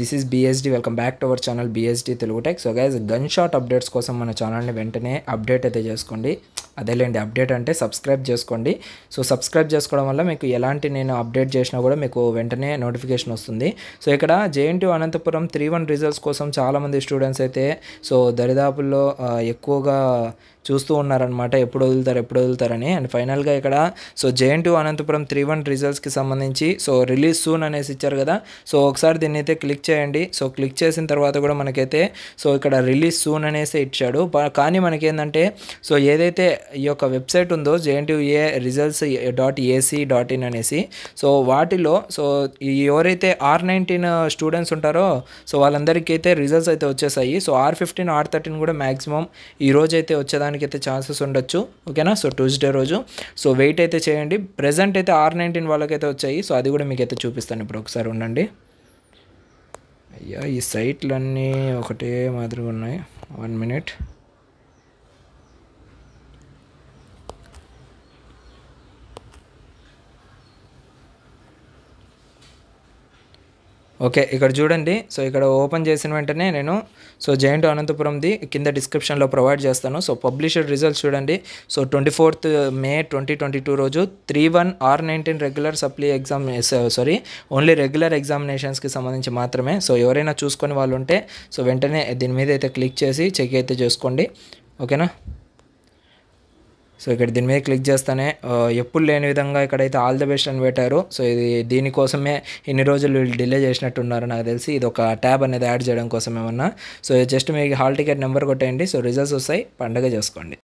this is BSD welcome back to our channel BSD Telugu tech so guys gun shot updates కోసం మన ఛానల్ని వెంటనే update అయితే చేసుకోండి అదేలేండి అప్డేట్ అంటే సబ్స్క్రైబ్ చేసుకోండి సో సబ్స్క్రైబ్ చేసుకోవడం వల్ల మీకు ఎలాంటి నేను అప్డేట్ చేసినా కూడా మీకు వెంటనే నోటిఫికేషన్ వస్తుంది సో ఇక్కడ JNT Anantapur three one results కోసం చాలామంది స్టూడెంట్స్ అయితే సో దరిదాపుల్లో ఎక్కువగా చూస్తూ ఉన్నారనమాట ఎప్పుడు వదులుతారు ఎప్పుడు వదులుతారని అండ్ ఫైనల్గా ఇక్కడ so JNTU Anantapur three one రిజల్ట్స్కి సంబంధించి సో రిలీజ్ సూన్ అనేసి ఇచ్చారు కదా సో ఒకసారి దీన్ని అయితే క్లిక్ చేయండి సో క్లిక్ చేసిన తర్వాత కూడా మనకైతే సో ఇక్కడ రిలీజ్ సూన్ అనేసి ఇచ్చాడు కానీ మనకేంటంటే సో ఏదైతే ఈ యొక్క వెబ్సైట్ ఉందో టూ A results dot AC dot in అనేసి సో వాటిలో సో ఎవరైతే ఆర్ నైన్టీన్ స్టూడెంట్స్ ఉంటారో సో వాళ్ళందరికీ అయితే రిజల్ట్స్ అయితే వచ్చేసాయి so R fifteen R thirteen కూడా మ్యాక్సిమం ఈ రోజు అయితే వచ్చేదాన్ని రావడానికి అయితే ఛాన్సెస్ ఉండొచ్చు ఓకేనా సో ట్యూస్డే రోజు సో వెయిట్ అయితే చేయండి ప్రజెంట్ అయితే ఆర్ నైన్టీన్ వాళ్ళకైతే వచ్చాయి సో అది కూడా మీకు అయితే చూపిస్తాను ఇప్పుడు ఒకసారి ఉండండి అయ్యా ఈ సైట్లన్నీ ఒకటే మాదిరిగా ఉన్నాయి వన్ మినిట్ ఓకే ఇక్కడ చూడండి సో ఇక్కడ ఓపెన్ చేసిన వెంటనే నేను సో జైంట్ అనంతపురంది కింద డిస్క్రిప్షన్లో ప్రొవైడ్ చేస్తాను సో పబ్లిషడ్ రిజల్ట్స్ చూడండి so twenty fourth May twenty twenty two రోజు three one R nineteen regular supply exam sorry only regular ఎగ్జామినేషన్స్కి సంబంధించి మాత్రమే సో ఎవరైనా చూసుకొని వాళ్ళు ఉంటే సో వెంటనే దీని మీద అయితే క్లిక్ చేసి చెక్ అయితే చేసుకోండి ఓకేనా సో ఇక్కడ దీని మీద క్లిక్ చేస్తానే ఎప్పుడు లేని విధంగా ఇక్కడైతే ఆల్ ద బెస్ట్ అని పెట్టారు సో ఇది దీనికోసమే ఇన్ని రోజులు వీళ్ళు డిలే చేసినట్టున్నారు నాకు తెలిసి ఇది ఒక ట్యాబ్ అనేది యాడ్ చేయడం కోసం ఏమన్నా సో జస్ట్ మీకు హాల్ టికెట్ నెంబర్ కొట్టేయండి సో రిజల్ట్స్ వస్తాయి పండగ చేసుకోండి